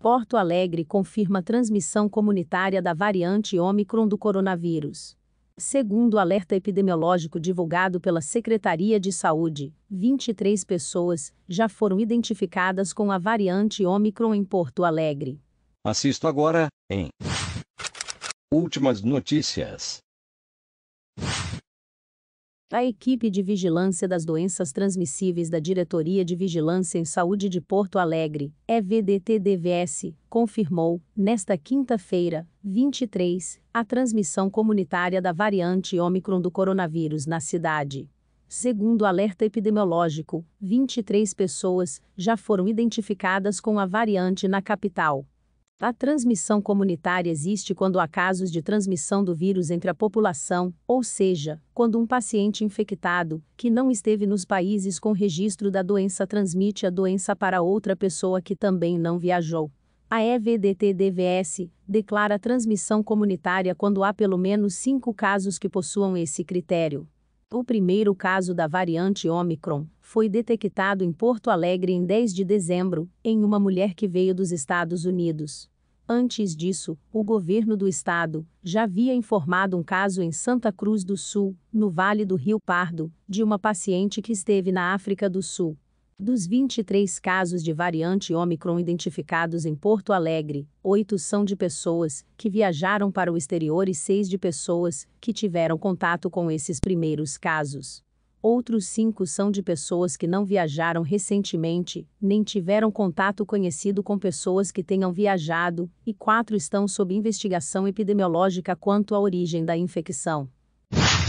Porto Alegre confirma transmissão comunitária da variante Ômicron do coronavírus. Segundo o alerta epidemiológico divulgado pela Secretaria de Saúde, 23 pessoas já foram identificadas com a variante Ômicron em Porto Alegre. Assisto agora em Últimas notícias. A equipe de vigilância das doenças transmissíveis da Diretoria de Vigilância em Saúde de Porto Alegre, evdt confirmou, nesta quinta-feira, 23, a transmissão comunitária da variante Ômicron do coronavírus na cidade. Segundo o alerta epidemiológico, 23 pessoas já foram identificadas com a variante na capital. A transmissão comunitária existe quando há casos de transmissão do vírus entre a população, ou seja, quando um paciente infectado, que não esteve nos países com registro da doença, transmite a doença para outra pessoa que também não viajou. A EVDT-DVS declara transmissão comunitária quando há pelo menos cinco casos que possuam esse critério. O primeiro caso da variante Omicron foi detectado em Porto Alegre em 10 de dezembro, em uma mulher que veio dos Estados Unidos. Antes disso, o governo do estado já havia informado um caso em Santa Cruz do Sul, no Vale do Rio Pardo, de uma paciente que esteve na África do Sul. Dos 23 casos de variante Omicron identificados em Porto Alegre, oito são de pessoas que viajaram para o exterior e seis de pessoas que tiveram contato com esses primeiros casos. Outros cinco são de pessoas que não viajaram recentemente, nem tiveram contato conhecido com pessoas que tenham viajado, e quatro estão sob investigação epidemiológica quanto à origem da infecção.